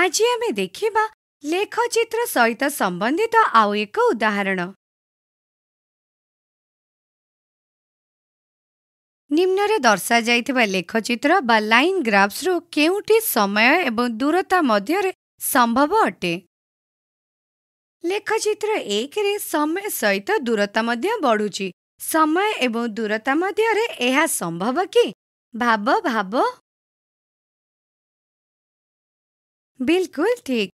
ଆଜି ଆମେ ଦେଖିବା ଲେଖଚିତ୍ର ସହିତ ସମ୍ବନ୍ଧିତ ଆଉ ଏକ ଉଦାହରଣ ନିମ୍ନରେ ଦର୍ଶାଯାଇଥିବା ଲେଖଚିତ୍ର ବା ଲାଇନ୍ ଗ୍ରାଫ୍ସରୁ କେଉଁଠି ସମୟ ଏବଂ ଦୂରତା ମଧ୍ୟରେ ସମ୍ଭବ ଅଟେ ଲେଖଚିତ୍ର ଏକରେ ସମୟ ସହିତ ଦୂରତା ମଧ୍ୟ ବଢ଼ୁଛି ସମୟ ଏବଂ ଦୂରତା ମଧ୍ୟରେ ଏହା ସମ୍ଭବ କି ଭାବ ଭାବ ବିଲକୁଲ ଠିକ୍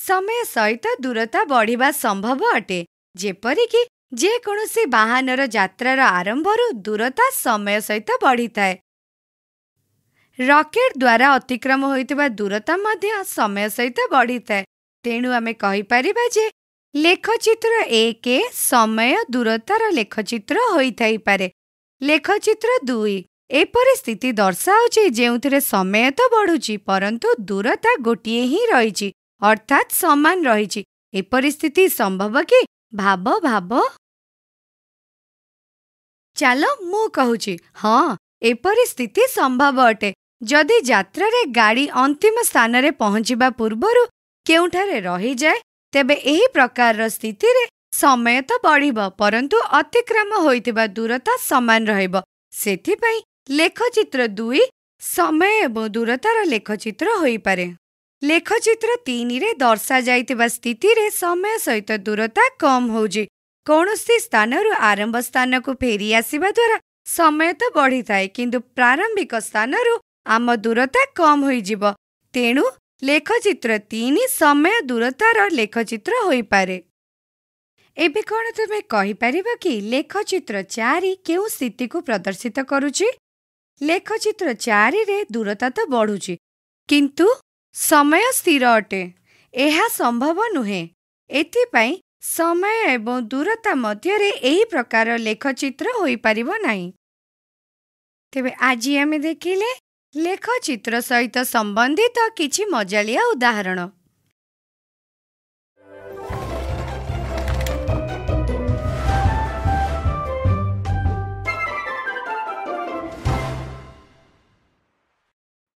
ସମୟ ସହିତ ଦୂରତା ବଢ଼ିବା ସମ୍ଭବ ଅଟେ ଯେପରିକି ଯେକୌଣସି ବାହାନର ଯାତ୍ରାର ଆରମ୍ଭରୁ ଦୂରତା ସମୟ ସହିତ ବଢ଼ିଥାଏ ରକେଟ୍ ଦ୍ୱାରା ଅତିକ୍ରମ ହୋଇଥିବା ଦୂରତା ମଧ୍ୟ ସମୟ ସହିତ ବଢ଼ିଥାଏ ତେଣୁ ଆମେ କହିପାରିବା ଯେ ଲେଖଚିତ୍ର ଏକ ସମୟ ଦୂରତାର ଲେଖଚିତ୍ର ହୋଇଥାଇପାରେ ଲେଖଚିତ୍ର ଦୁଇ ଏପରି ସ୍ଥିତି ଦର୍ଶାଉଛି ଯେଉଁଥିରେ ସମୟ ତ ବଢ଼ୁଛି ପରନ୍ତୁ ଦୂରତା ଗୋଟିଏ ହିଁ ରହିଛି ଅର୍ଥାତ୍ ସମାନ ରହିଛି ଏପରି ସ୍ଥିତି ସମ୍ଭବ କି ଭାବ ଭାବ ଚାଲ ମୁଁ କହୁଛି ହଁ ଏପରି ସ୍ଥିତି ସମ୍ଭବ ଅଟେ ଯଦି ଯାତ୍ରାରେ ଗାଡ଼ି ଅନ୍ତିମ ସ୍ଥାନରେ ପହଞ୍ଚିବା ପୂର୍ବରୁ କେଉଁଠାରେ ରହିଯାଏ ତେବେ ଏହି ପ୍ରକାରର ସ୍ଥିତିରେ ସମୟ ତ ବଢ଼ିବ ପରନ୍ତୁ ଅତିକ୍ରମ ହୋଇଥିବା ଦୂରତା ସମାନ ରହିବ ସେଥିପାଇଁ ଲେଖଚିତ୍ର ଦୁଇ ସମୟ ଏବଂ ଦୂରତାର ଲେଖଚିତ୍ର ହୋଇପାରେ ଲେଖଚିତ୍ର ତିନିରେ ଦର୍ଶାଯାଇଥିବା ସ୍ଥିତିରେ ସମୟ ସହିତ ଦୂରତା କମ୍ ହେଉଛି କୌଣସି ସ୍ଥାନରୁ ଆରମ୍ଭ ସ୍ଥାନକୁ ଫେରିଆସିବା ଦ୍ୱାରା ସମୟ ତ ବଢ଼ିଥାଏ କିନ୍ତୁ ପ୍ରାରମ୍ଭିକ ସ୍ଥାନରୁ ଆମ ଦୂରତା କମ୍ ହୋଇଯିବ ତେଣୁ ଲେଖଚିତ୍ର ତିନି ସମୟ ଦୂରତାର ଲେଖଚିତ୍ର ହୋଇପାରେ ଏବେ କ'ଣ ତୁମେ କହିପାରିବ କି ଲେଖଚିତ୍ର ଚାରି କେଉଁ ସ୍ଥିତିକୁ ପ୍ରଦର୍ଶିତ କରୁଛି ଲେଖଚିତ୍ର ଚାରିରେ ଦୂରତା ତ ବଢ଼ୁଛି କିନ୍ତୁ ସମୟ ସ୍ଥିର ଅଟେ ଏହା ସମ୍ଭବ ନୁହେଁ ଏଥିପାଇଁ ସମୟ ଏବଂ ଦୂରତା ମଧ୍ୟରେ ଏହି ପ୍ରକାର ଲେଖଚିତ୍ର ହୋଇପାରିବ ନାହିଁ ତେବେ ଆଜି ଆମେ ଦେଖିଲେ ଲେଖଚିତ୍ର ସହିତ ସମ୍ବନ୍ଧିତ କିଛି ମଜାଳିଆ ଉଦାହରଣ